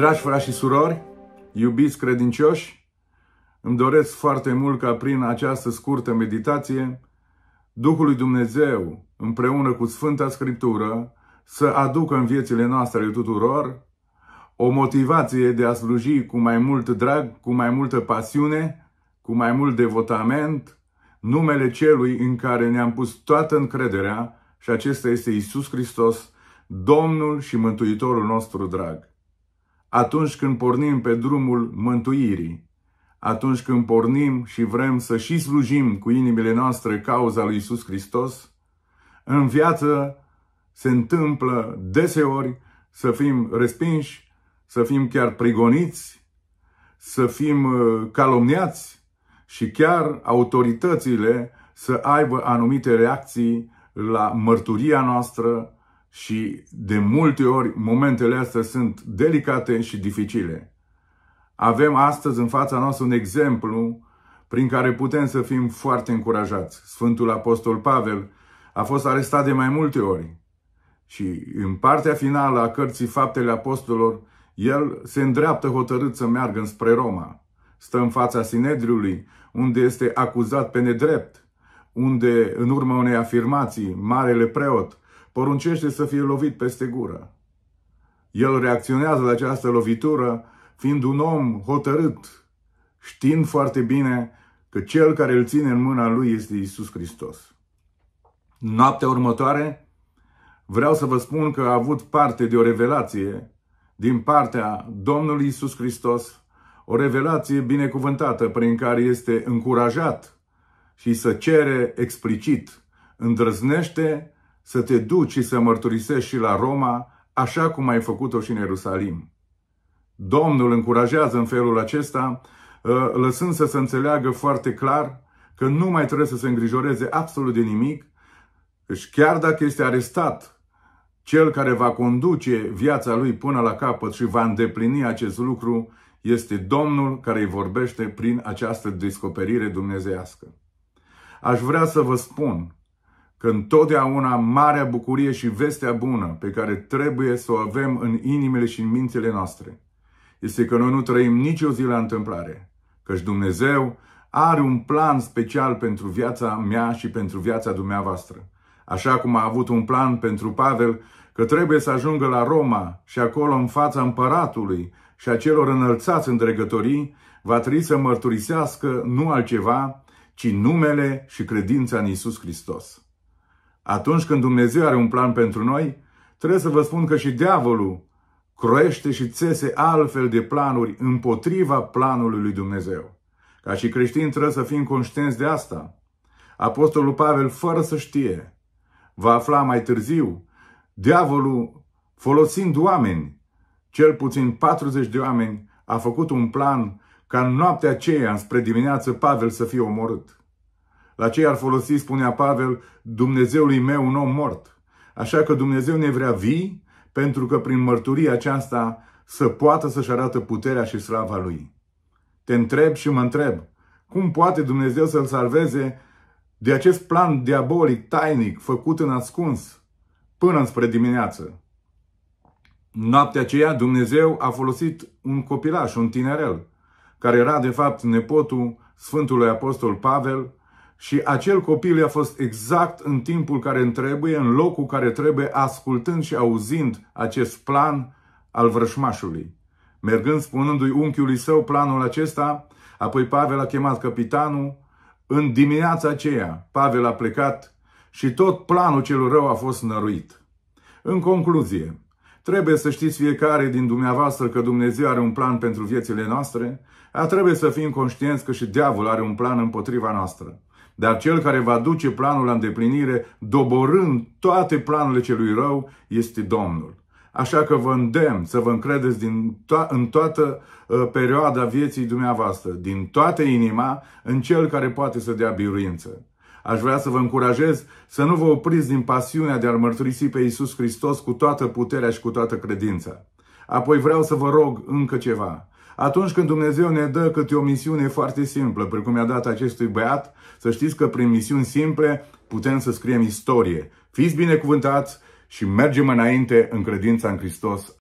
Dragi frați și surori, iubiți credincioși, îmi doresc foarte mult ca prin această scurtă meditație Duhul Dumnezeu împreună cu Sfânta Scriptură să aducă în viețile noastre tuturor o motivație de a sluji cu mai mult drag, cu mai multă pasiune, cu mai mult devotament, numele Celui în care ne-am pus toată încrederea și acesta este Isus Hristos, Domnul și Mântuitorul nostru drag atunci când pornim pe drumul mântuirii, atunci când pornim și vrem să și slujim cu inimile noastre cauza lui Isus Hristos, în viață se întâmplă deseori să fim respinși, să fim chiar prigoniți, să fim uh, calomniați și chiar autoritățile să aibă anumite reacții la mărturia noastră, și de multe ori momentele astea sunt delicate și dificile. Avem astăzi în fața noastră un exemplu prin care putem să fim foarte încurajați. Sfântul Apostol Pavel a fost arestat de mai multe ori și în partea finală a cărții Faptele Apostolilor, el se îndreaptă hotărât să meargă spre Roma. Stă în fața Sinedriului, unde este acuzat pe nedrept, unde, în urma unei afirmații, marele preot poruncește să fie lovit peste gură. El reacționează la această lovitură fiind un om hotărât, știind foarte bine că cel care îl ține în mâna lui este Isus Hristos. Noaptea următoare, vreau să vă spun că a avut parte de o revelație din partea Domnului Isus Hristos, o revelație binecuvântată prin care este încurajat și să cere explicit, îndrăznește să te duci și să mărturisești și la Roma, așa cum ai făcut-o și în Ierusalim. Domnul încurajează în felul acesta, ă, lăsând să se înțeleagă foarte clar că nu mai trebuie să se îngrijoreze absolut de nimic, și deci chiar dacă este arestat, cel care va conduce viața lui până la capăt și va îndeplini acest lucru este Domnul care îi vorbește prin această descoperire dumnezească. Aș vrea să vă spun că întotdeauna marea bucurie și vestea bună pe care trebuie să o avem în inimile și în mințile noastre este că noi nu trăim nicio zi la întâmplare, căci Dumnezeu are un plan special pentru viața mea și pentru viața dumneavoastră. Așa cum a avut un plan pentru Pavel că trebuie să ajungă la Roma și acolo în fața împăratului și a celor înălțați în dregătorii, va trebui să mărturisească nu altceva, ci numele și credința în Isus Hristos. Atunci când Dumnezeu are un plan pentru noi, trebuie să vă spun că și diavolul croiește și țese altfel de planuri împotriva planului lui Dumnezeu. Ca și creștini trebuie să fim conștienți de asta. Apostolul Pavel, fără să știe, va afla mai târziu, diavolul, folosind oameni, cel puțin 40 de oameni, a făcut un plan ca în noaptea aceea, spre dimineață, Pavel să fie omorât. La ce ar folosi, spunea Pavel, Dumnezeului meu un om mort? Așa că Dumnezeu ne vrea vii, pentru că prin mărturia aceasta să poată să-și arată puterea și slava Lui. Te întreb și mă întreb, cum poate Dumnezeu să-l salveze de acest plan diabolic, tainic, făcut în ascuns, până înspre dimineață? Noaptea aceea Dumnezeu a folosit un copilaș, un tinerel, care era de fapt nepotul Sfântului Apostol Pavel, și acel copil a fost exact în timpul care îmi trebuie, în locul care trebuie, ascultând și auzind acest plan al vrășmașului. Mergând spunându-i unchiului său planul acesta, apoi Pavel a chemat capitanul. În dimineața aceea, Pavel a plecat și tot planul celor rău a fost năruit. În concluzie, trebuie să știți fiecare din dumneavoastră că Dumnezeu are un plan pentru viețile noastre, a trebuie să fim conștienți că și diavolul are un plan împotriva noastră. Dar cel care va duce planul la îndeplinire, doborând toate planurile celui rău, este Domnul. Așa că vă îndemn să vă încredeți din to- în toată uh, perioada vieții dumneavoastră, din toată inima, în Cel care poate să dea biruință. Aș vrea să vă încurajez să nu vă opriți din pasiunea de a mărturisi pe Iisus Hristos cu toată puterea și cu toată credința. Apoi vreau să vă rog încă ceva. Atunci când Dumnezeu ne dă câte o misiune foarte simplă, precum i-a dat acestui băiat, să știți că prin misiuni simple putem să scriem istorie. Fiți binecuvântați și mergem înainte în credința în Hristos.